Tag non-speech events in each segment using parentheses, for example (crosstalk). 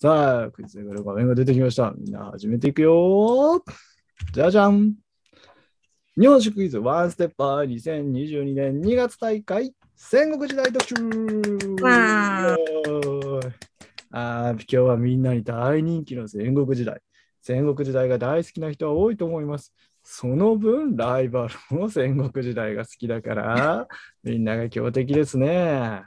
さあ、クイズが画面が出てきました。みんな始めていくよじゃじゃん日本酒クイズワンステッパー2022年2月大会戦国時代特集ああ、今日はみんなに大人気の戦国時代。戦国時代が大好きな人は多いと思います。その分、ライバルも戦国時代が好きだから、みんなが強敵ですね。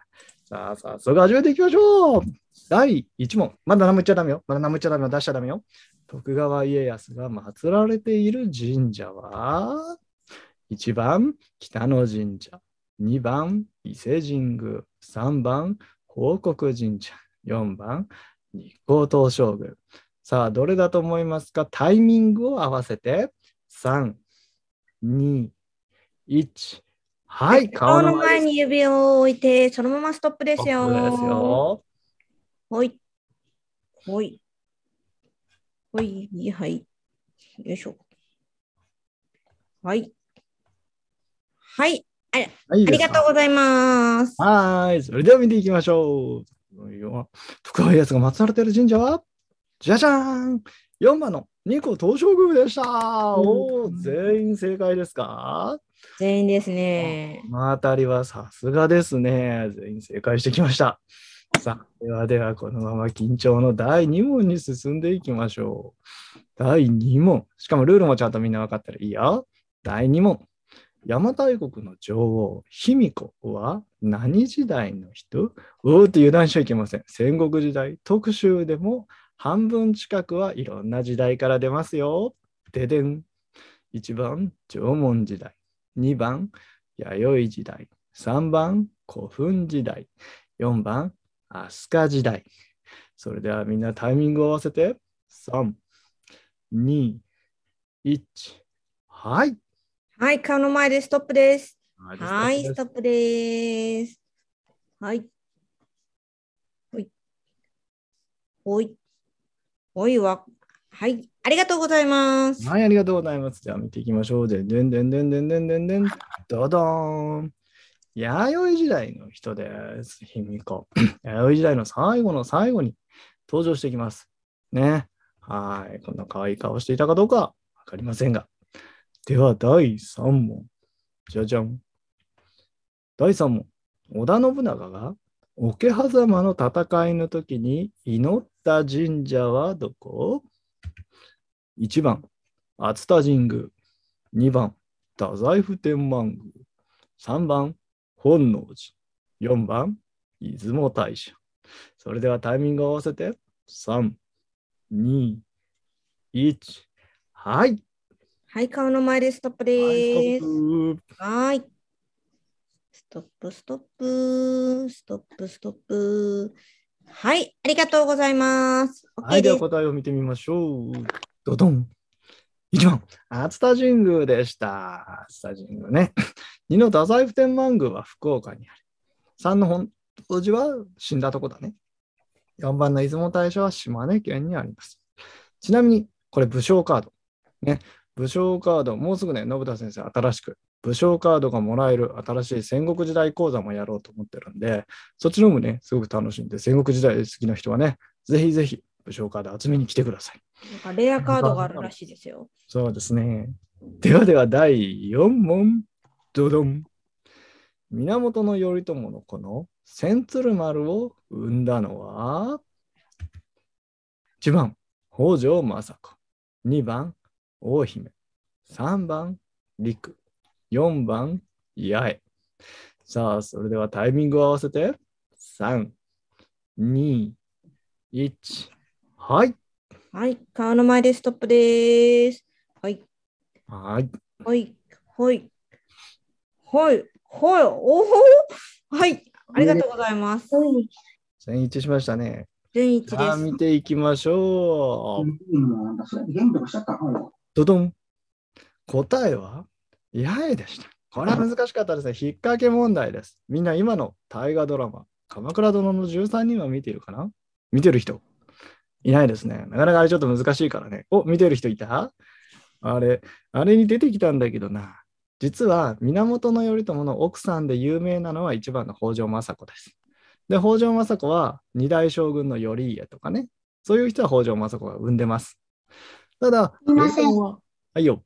さあ、早速始めていきましょう。第1問。まだ何も言っちゃダメよ。まだ何も言っちゃダメよ。出しちゃダメよ。徳川家康が祀られている神社は、1番、北野神社。2番、伊勢神宮。3番、報国神社。4番、日光東照宮。さあ、どれだと思いますかタイミングを合わせて、3、2、1、はい、顔の前に指を置いて、そのままストップですよ。はい。はい。はい、はい。よいしょ。はい。はい。あありがとうございます。はい。それでは見ていきましょう。福いやつが祀られている神社は、じゃじゃーん !4 番の二個東照宮でした。おお、全員正解ですか全員ですね。このあたりはさすがですね。全員正解してきました。さあ、ではではこのまま緊張の第2問に進んでいきましょう。第2問。しかもルールもちゃんとみんな分かったらいいや。第2問。邪馬台国の女王、卑弥呼は何時代の人おーって油断しちゃいけません。戦国時代、特集でも半分近くはいろんな時代から出ますよ。ででん。1番、縄文時代。2番、弥生時代。3番、古墳時代。4番、飛鳥時代。それではみんなタイミングを合わせて、3、2、1、はい。はい、顔の前でストップです。はい、ストップです。はい。ほい。ほい。ほい、はい、ありがとうございます。はい、ありがとうございます。じゃあ見ていきましょう。でんでんでんでんでんでんでんでん、どどーん。弥生時代の人です。卑弥呼。(clears throat) 弥生時代の最後の最後に登場してきます。ね。はい。こんな可愛い顔していたかどうかわかりませんが。では、第3問。じゃじゃん。第3問。織田信長が桶狭間の戦いの時に祈った神社はどこ1番、熱田神宮。2番、太宰府天満宮。3番、本能寺。4番、出雲大社。それではタイミングを合わせて、3、2、1。はい。はい、顔の前でストップです。はい。ストップ、ストップ、ストップ、ストップ。はい、ありがとうございます。はい、では答えを見てみましょう。ドドン。1番、熱田神宮でした。熱田神宮ね。(laughs) 二の太宰府天満宮は福岡にある。3の本当寺は死んだとこだね。4番の出雲大社は島根県にあります。ちなみに、これ武将カード。ね、武将カード、もうすぐね、信田先生、新しく武将カードがもらえる新しい戦国時代講座もやろうと思ってるんで、そっちの方もね、すごく楽しんで、戦国時代好きな人はね、ぜひぜひ武将カード集めに来てください。なんかレアカードがあるらしいですよ。そうですね。ではでは第4問、ドドン。源頼朝のこの千鶴丸を生んだのは1番、北条政子。2番、大姫。3番、陸。4番、八重。さあ、それではタイミングを合わせて、3、2、1、はい。はい、顔の前でストップです。はい。はい。はい。はい。はい。はい。おお。はい。ありがとうございます。全一しましたね。全一です。見ていきましょう。ドドン。答えは八重でした。これは難しかったですね。引っ掛け問題です。みんな今の大河ドラマ、鎌倉殿の13人は見ているかな見てる人いないですね。なかなかあれちょっと難しいからね。お、見てる人いたあれ、あれに出てきたんだけどな。実は源頼朝の奥さんで有名なのは一番の北条政子です。で、北条政子は二代将軍の頼家とかね、そういう人は北条政子が産んでます。ただ、いません。はいよ。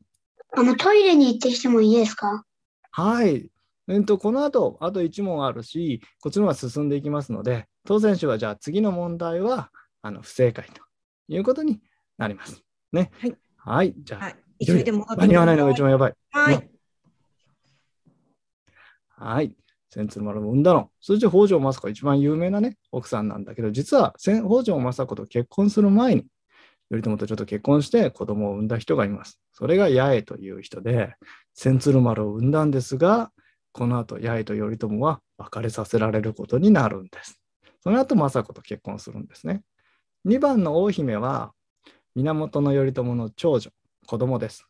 あの、トイレに行ってきてもいいですかはい。えっと、この後、あと1問あるし、こっちの方が進んでいきますので、当選手はじゃあ次の問題は、あの不正解ということになります。ね。はい。はい、じゃあ、はい、で間に合わないのが一番やばい。はい。はい。千鶴丸を産んだの。そして北条政子一番有名なね、奥さんなんだけど、実は北条政子と結婚する前に、頼朝とちょっと結婚して子供を産んだ人がいます。それが八重という人で、千鶴丸を産んだんですが、この後八重と頼朝は別れさせられることになるんです。その後政子と結婚するんですね。2番の大姫は源頼朝の長女、子供です。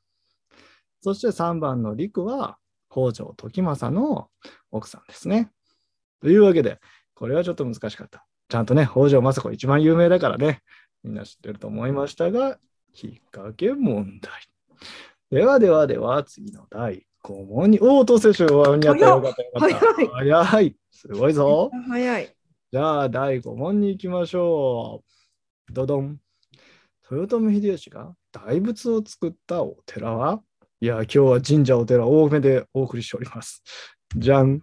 そして3番の陸は北条時政の奥さんですね。というわけで、これはちょっと難しかった。ちゃんとね、北条政子一番有名だからね、みんな知ってると思いましたが、きっかけ問題。ではではでは、次の第5問に、おお、当選手はにやったよかったよかった。早い。早い。すごいぞ。早い。じゃあ、第5問に行きましょう。ドドン。豊臣秀吉が大仏を作ったお寺はいや、今日は神社お寺多めでお送りしております。じゃん。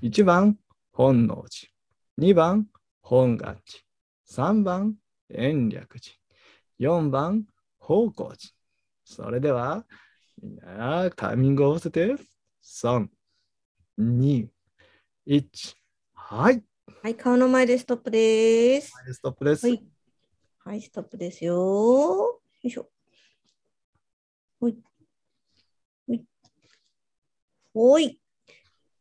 1番、本能寺。2番、本願寺。3番、延暦寺。4番、宝光寺。それでは、みんなタイミングを合わせて、3、2、1、はい。はい、顔の前でストップです。前でストップです。はいはい、ストップですよ。よいしょ。ほい。ほい。ほい。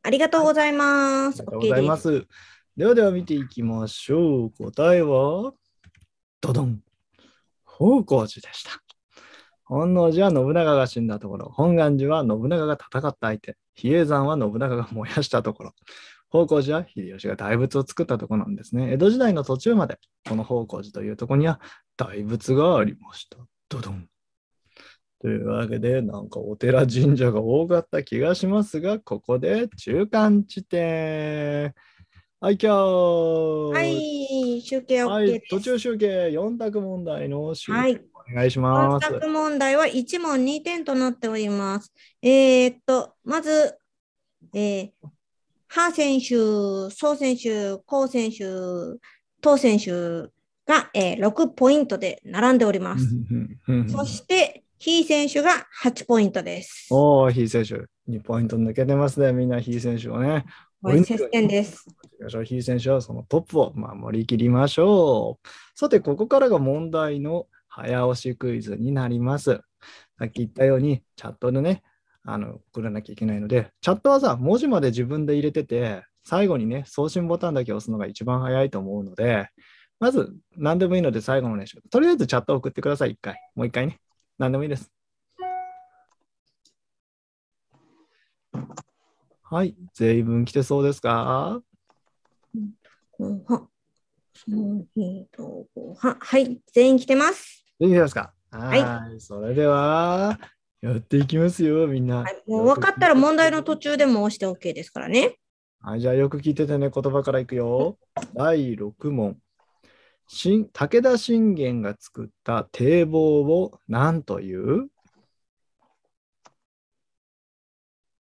ありがとうございます。はい、ありがとうございます。OK、ではでは見ていきましょう。答えは、ドドン。宝光寺でした。本能寺は信長が死んだところ、本願寺は信長が戦った相手、比叡山は信長が燃やしたところ、方向寺は秀吉が大仏を作ったとこなんですね。江戸時代の途中まで、この方向寺というとこには大仏がありました。ドドン。というわけで、なんかお寺神社が多かった気がしますが、ここで中間地点。はい、今日。はい、集計 OK はい、途中集計4択問題の集計、はい、お願いします。4択問題は1問2点となっております。えー、っと、まず、えー、ハ選手、ソ選手、コウ選手、トウ選手が、えー、6ポイントで並んでおります。そして、ヒー選手が8ポイントです。おお、ヒー選手、2ポイント抜けてますね、みんなヒー選手をね。これ接戦です。ヒー選手はそのトップを守りきりましょう。さて、ここからが問題の早押しクイズになります。さっき言ったように、チャットのね、あの送らなきゃいけないので、チャットはさ、文字まで自分で入れてて、最後にね、送信ボタンだけ押すのが一番早いと思うので、まず何でもいいので最後の練習。とりあえずチャット送ってください、一回。もう一回ね。何でもいいです。はい、随分来てそうですかははい、全員来てます。いいですかはい。それでは、やっていきますよ、みんな。はい、もう分かったら問題の途中でも押して OK ですからね。はい、じゃあよく聞いててね、言葉からいくよ。第6問。武田信玄が作った堤防を何という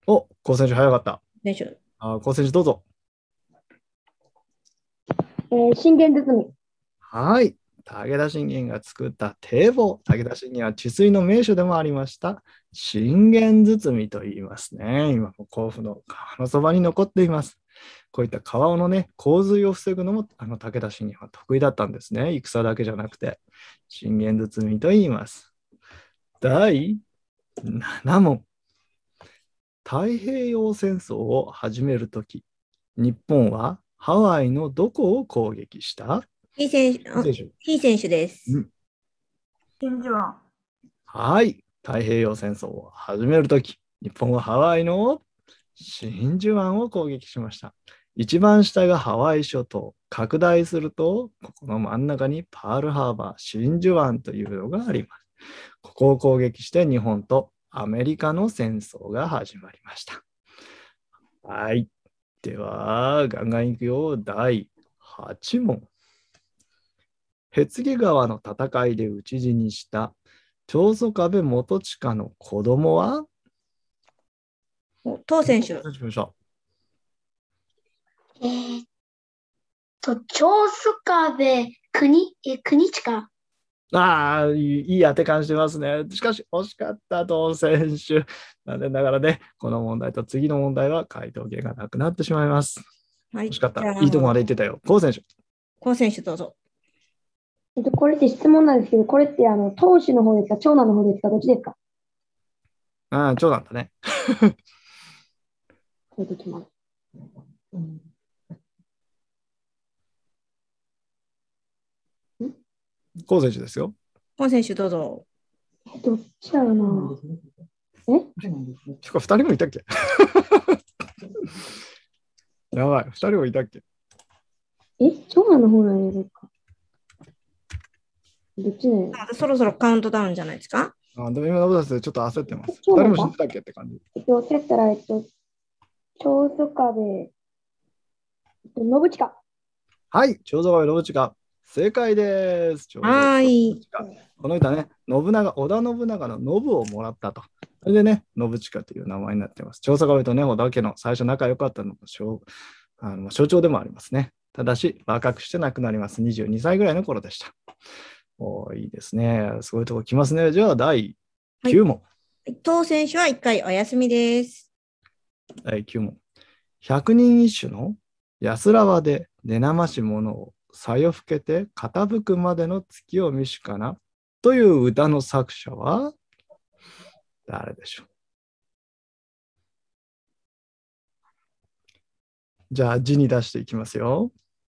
お、高選手早かった。あ高選手どうぞ。えー、信玄包み。はい、武田信玄が作った堤防、武田信玄は治水の名所でもありました、信玄堤と言いますね。今も甲府の川のそばに残っています。こういった川のね、洪水を防ぐのもあの武田信玄は得意だったんですね。戦だけじゃなくて、信玄堤と言います。第7問。太平洋戦争を始めるとき、日本はハワイのどこを攻撃したいい選手。いい選手です。珠湾。はい。太平洋戦争を始めるとき、日本はハワイの真珠湾を攻撃しました。一番下がハワイ諸島、拡大すると、ここの真ん中にパールハーバー、真珠湾というのがあります。ここを攻撃して日本とアメリカの戦争が始まりました。はい。では、ガンガンいくよ。第8問。へつぎ川の戦いで討ち死にした長宗我部元親の子供は当選手。えー、っと、長宗我部国、え、国近。ああ、いい当て感じてますね。しかし、惜しかった、当選手。残念ながらね、この問題と次の問題は回答権がなくなってしまいます。はい、惜しかった。いいとこまで行ってたよ。高選手。高選手、どうぞ。これって質問なんですけど、これってあの投資の方ですか、長男の方ですか、どっちですかああ、長男だね。出てきます。うん、選手ですよ。う選手どうぞ。どっちだろうな。えてか、2人もいたっけ (laughs) やばい、2人もいたっけえ、長男の方なんですかないそろそろカウントダウンじゃないですかあでも今のブちょっと焦ってます。誰も知ってたっけって感じ。えっと、焦ったら、えっと、長宗我部、えっと、信近。はい、長宗我部信近。正解です。はい。この歌ね、信長、織田信長の信をもらったと。それでね、信近という名前になっています。長宗壁とね、織田家の最初仲良かったのもあの象徴でもありますね。ただし、若くして亡くなります。22歳ぐらいの頃でした。おいいですね。すごいとこ来ますね。じゃあ、第9問。はい、当選手は1回お休みです。第9問。百人一首の安らわで寝なましのをさよふけて傾くまでの月を見しかなという歌の作者は誰でしょうじゃあ字に出していきますよ。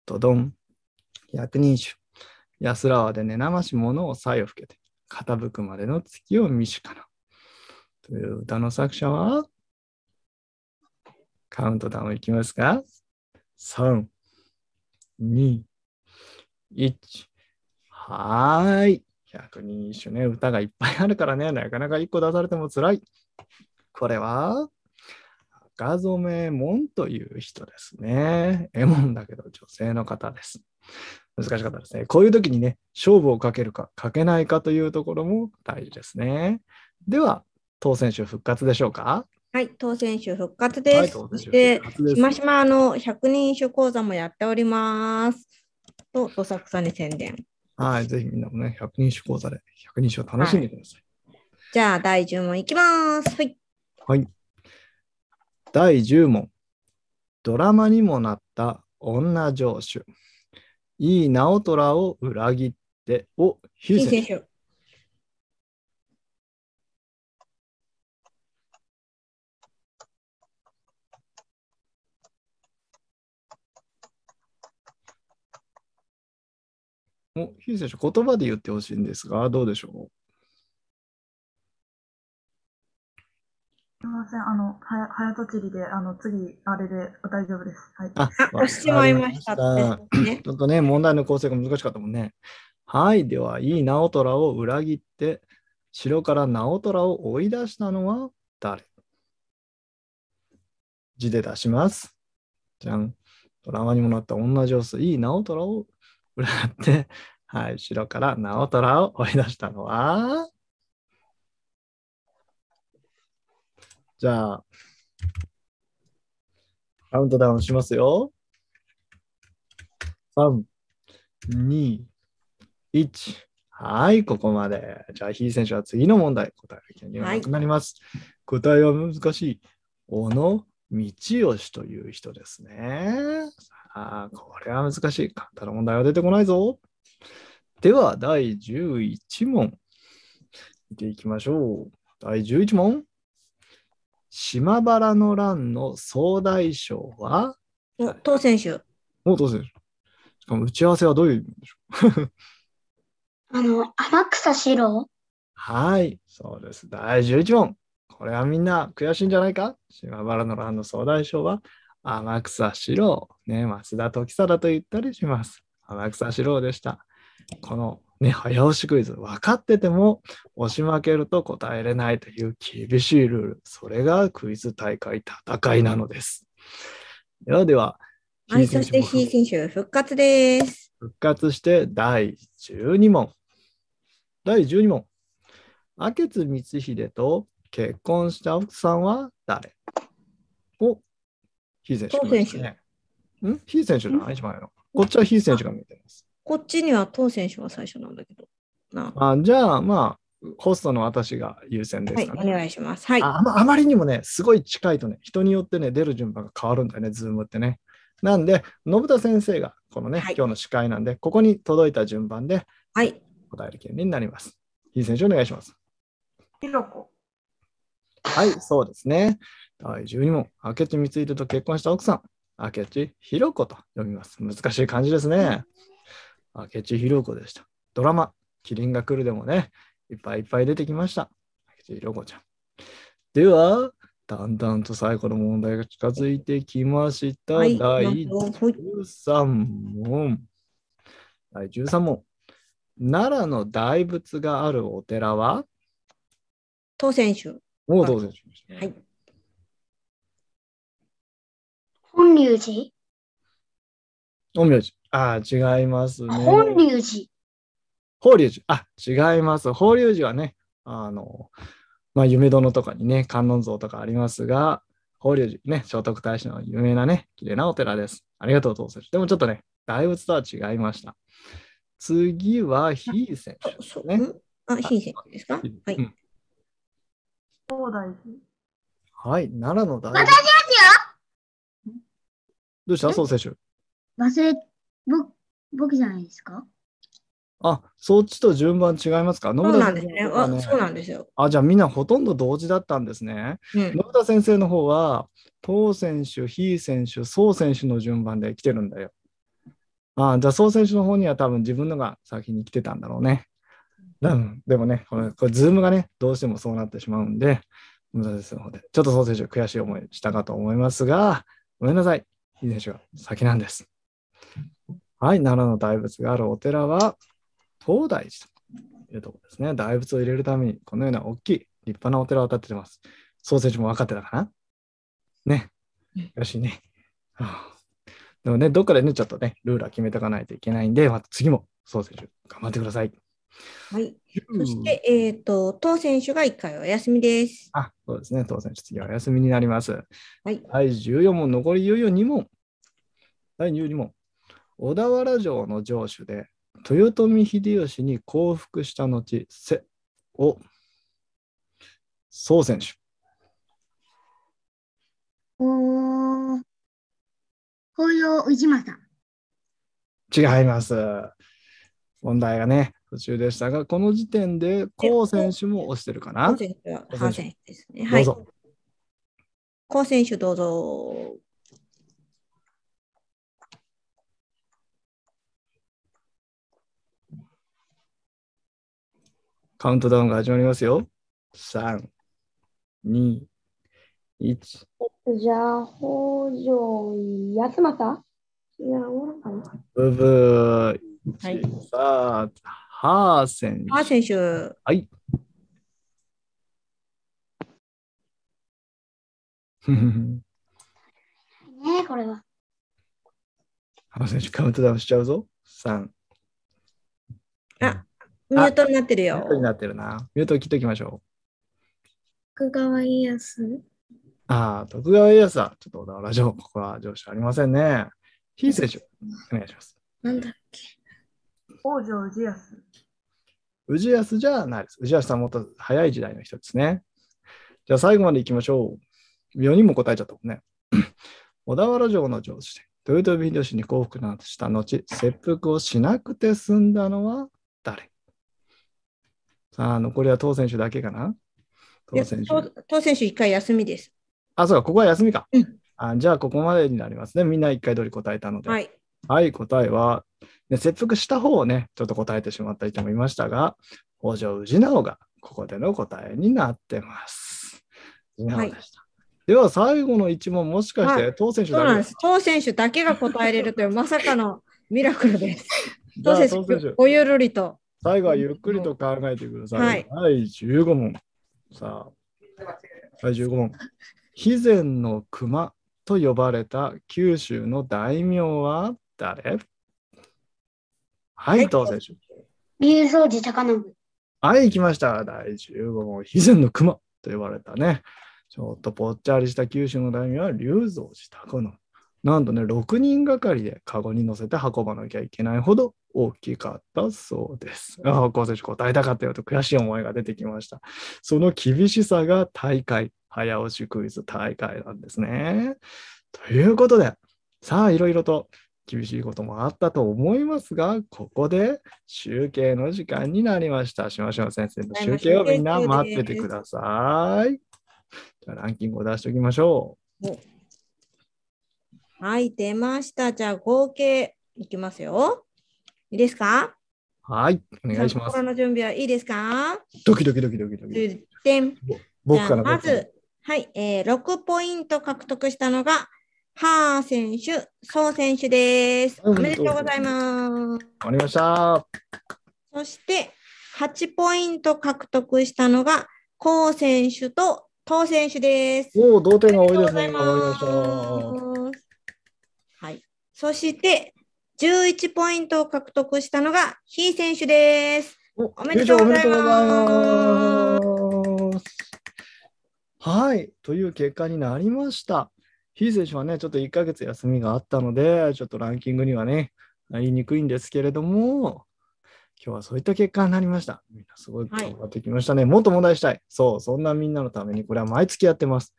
どどん。百人首。安らわでね。なまし者をさよふけて、傾くまでの月を見しかな。という歌の作者は、カウントダウンいきますか ?3、2、1、はーい。100人一緒ね、歌がいっぱいあるからね、なかなか1個出されてもつらい。これは、赤染めもんという人ですね。えもんだけど女性の方です。難しかったですね。こういう時にね、勝負をかけるか、かけないかというところも大事ですね。では、当選手復活でしょうかはい、当選手復活です。はい、そして、しましまの百人一首講座もやっております。と、どさくさに宣伝。はい、ぜひみんなもね、百人一首講座で百人一首楽しんでください。はい、じゃあ、第十問いきます。はい。はい、第十問。ドラマにもなった女上手。いい直虎を裏切ってを非選手。お、ヒュー選手、言葉で言ってほしいんですが、どうでしょうすみません、あの、は早とちりで、あの、次、あれで大丈夫です。はい。あ、(laughs) 押しちまいました。ちょっとね、問題の構成が難しかったもんね。はい、では、いい直虎を裏切って、城から直虎を追い出したのは誰字で出します。じゃん。ドラマにもなった女上手、いい直虎を裏切って、はい、城から直虎を追い出したのはじゃあ、カウントダウンしますよ。3、2、1。はい、ここまで。じゃあ、ひい選手は次の問題、答えがなくなります。はい、答えは難しい。小野道義という人ですね。さあ、これは難しい。簡単な問題は出てこないぞ。では、第11問。見ていきましょう。第11問。島原の乱の総大将はお、当選手。お、当選手。しかも打ち合わせはどういう意味でしょう (laughs) あの、天草四郎はい、そうです。第11問。これはみんな悔しいんじゃないか島原の乱の総大将は天草四郎、ね、松田時貞と言ったりします。天草四郎でした。このね、早押しクイズ、分かってても押し負けると答えれないという厳しいルール、それがクイズ大会戦いなのです。ではでは、はい、そしてひい選手、復活です。復活して第12問。第12問。明つ光秀と結婚した奥さんは誰お、ひい選手、ね。んひい選手じゃない、うの。こっちはひい選手が見えてます。こっちには当選手は最初なんだけど。あじゃあ、まあ、ホストの私が優先ですかね。はい、お願いします。はいあ、まあまりにもね、すごい近いとね、人によってね、出る順番が変わるんだよね、ズームってね。なんで、信田先生がこのね、はい、今日の司会なんで、ここに届いた順番で、はい、答える権利になります。いい選手お願いします。ひろこ。はい、そうですね。第12問、明智光秀と結婚した奥さん、明智ひろこと読みます。難しい感じですね。うん明智弘子でした。ドラマ、キリンが来るでもね、いっぱいいっぱい出てきました。明智子ちゃん。では、だんだんと最後の問題が近づいてきました。はい、第13問。第13問。奈良の大仏があるお寺は当選手。もう当選しました。はい。本龍寺本龍寺。あ違いますね。法隆寺。法隆寺。あ、違います。法隆寺はね、あの、まあ、夢殿とかにね、観音像とかありますが、法隆寺、ね、聖徳太子の有名なね、綺麗なお寺です。ありがとう、当選手。でもちょっとね、大仏とは違いました。次は、ひい選手ですね。あ、ひい選手ですかはい。東大寺。はい、奈良の大仏。私ですよどうした、そう選手。忘れぼ僕じゃないですかあ、そっちと順番違いますかそうなんですね。あそうなんですよ。あ、じゃあみんなほとんど同時だったんですね。うん、田先生の方は、当選手、非選手、宋選手の順番で来てるんだよ。あじゃあ宋選手の方には多分自分のが先に来てたんだろうね。うん、でもね、これ、これズームがね、どうしてもそうなってしまうんで、野村先生の方で、ちょっと宋選手、悔しい思いしたかと思いますが、ごめんなさい。非選手が先なんです。はい、奈良の大仏があるお寺は、東大寺というところですね。大仏を入れるために、このような大きい立派なお寺を建ててます。ソーセージも分かってたかなね。よしね。でもね、どっかでね、ちょっとね、ルーラー決めてかないといけないんで、また次もソーセージ頑張ってください。はい。そして、えっ、ー、と、当選手が1回お休みです。あ、そうですね。当選手、次はお休みになります。はい。第14問、残りいよいよ2問。第12問。小田原城の城主で豊臣秀吉に降伏した後せを総選手。おー、紅葉政。違います。問題がね、途中でしたが、この時点で、高選手も押してるかな。高選手ですね。高選手どうぞ。カウントダウンが始まりますよ。3、2、1。じゃあ、北条安政いや、おらんかな。ブブー。はい、さあ、ハー選手。ハー選手。はい。(laughs) ねこれは。ハー選手、カウントダウンしちゃうぞ。三、ミュートになってるよ。ミュートになってるな。ミュートを切っておきましょう。徳川家康。ああ、徳川家康は、ちょっと小田原城、ここは上司ありませんね。非正常、お願いします。なんだっけ。北条氏康。氏康じゃないです。氏康さんもっと早い時代の人ですね。じゃあ最後までいきましょう。4人も答えちゃったもんね。(clears throat) 小田原城の城主で豊臣秀吉に降伏した後、切腹をしなくて済んだのは誰あの、残りは当選手だけかな当選手。当選手1回休みです。あ、そうか、ここは休みか。うん、あじゃあ、ここまでになりますね。みんな1回通り答えたので。はい。はい、答えは、ね、切腹した方をね、ちょっと答えてしまった人もいましたが、北条氏直がここでの答えになってます。氏直でした。はいでは最後の一問もしかして当選手だけ、です当選手だけが答えれるというまさかのミラクルです。当 (laughs) 選手ごゆるりと。最後はゆっくりと考えてください。はい、第15問。さあ、第15問。肥前の熊と呼ばれた九州の大名は誰はい、どうぞ。竜掃寺高信。はい、来ました。第15問。肥前の熊と呼ばれたね。ちょっとぽっちゃりした九州の大名は竜造寺高信。なんとね、6人がかりでカゴに乗せて運ばなきゃいけないほど大きかったそうです。高校選手答えたかったよと悔しい思いが出てきました。その厳しさが大会、早押しクイズ大会なんですね。ということで、さあ、いろいろと厳しいこともあったと思いますが、ここで集計の時間になりました。しましょう先生の集計をみんな待っててください。じゃあランキングを出しておきましょう。はい、出ました。じゃあ合計いきますよ。いいですかはい、お願いします。心の準備はいいですかドキドキドキドキドキ。10点。僕からまず、はい、えー、6ポイント獲得したのが、ハー選手、ソウ選手です。おめでとうございます。終わりました。そして、8ポイント獲得したのが、コウ選手とトウ選手です。おお、同点が多いですね。すはい。そして、11ポイントを獲得したのがひー選手です。おめでとうございます。はい、という結果になりました。ひー選手はね、ちょっと1ヶ月休みがあったので、ちょっとランキングにはね、なりにくいんですけれども、今日はそういった結果になりました。みんなすごい頑張ってきましたね。はい、もっと問題したい。そう、そんなみんなのためにこれは毎月やってます。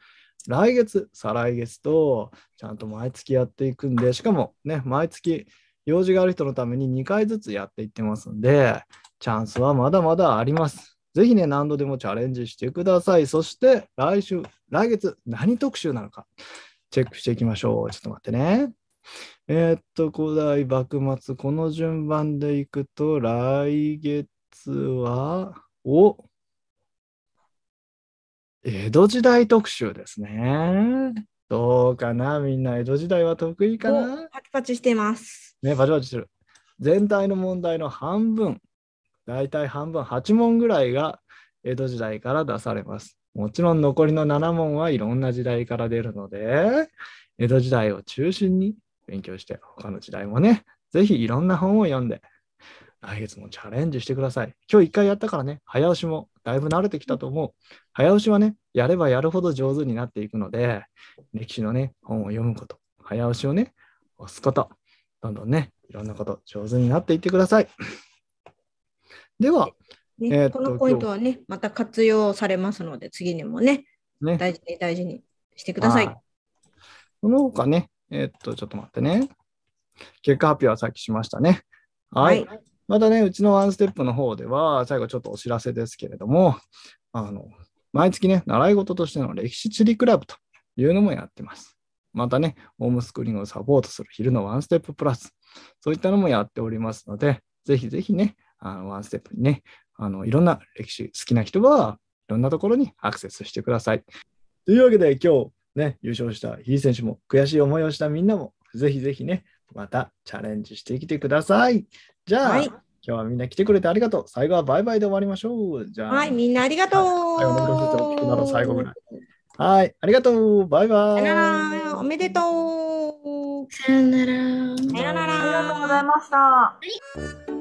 来月、再来月と、ちゃんと毎月やっていくんで、しかもね、毎月用事がある人のために2回ずつやっていってますんで、チャンスはまだまだあります。ぜひね、何度でもチャレンジしてください。そして、来週、来月、何特集なのか、チェックしていきましょう。ちょっと待ってね。えー、っと、古代幕末、この順番でいくと、来月は、お江戸時代特集ですね。どうかなみんな江戸時代は得意かなパチパチしてます。ね、パチパチしてる。全体の問題の半分、大体半分、8問ぐらいが江戸時代から出されます。もちろん残りの7問はいろんな時代から出るので、江戸時代を中心に勉強して、他の時代もね、ぜひいろんな本を読んで、来月もチャレンジしてください。今日一回やったからね、早押しもだいぶ慣れてきたと思う。早押しはね、やればやるほど上手になっていくので、歴史のね、本を読むこと、早押しをね、押すこと、どんどんね、いろんなこと上手になっていってください。では、ね、えー、このポイントはね、また活用されますので、次にもね、ね大事に大事にしてください。その他ね、えー、っと、ちょっと待ってね。結果発表はさっきしましたね。はい、はいまたね、うちのワンステップの方では、最後ちょっとお知らせですけれども、あの、毎月ね、習い事としての歴史地理クラブというのもやってます。またね、ホームスクリーンをサポートする昼のワンステッププラス、そういったのもやっておりますので、ぜひぜひね、あのワンステップにね、あのいろんな歴史好きな人はいろんなところにアクセスしてください。というわけで今日ね、優勝したヒい選手も悔しい思いをしたみんなも、ぜひぜひね、またチャレンジしてきてください。じゃあ、はい、今日はみんな来てくれてありがとう。最後はバイバイで終わりましょう。じゃあ、はい、みんなありがとう。最後ぐらい。はい、ありがとう。バイバイ。おめでとう。さよなら。さよなら。ありがとうございました。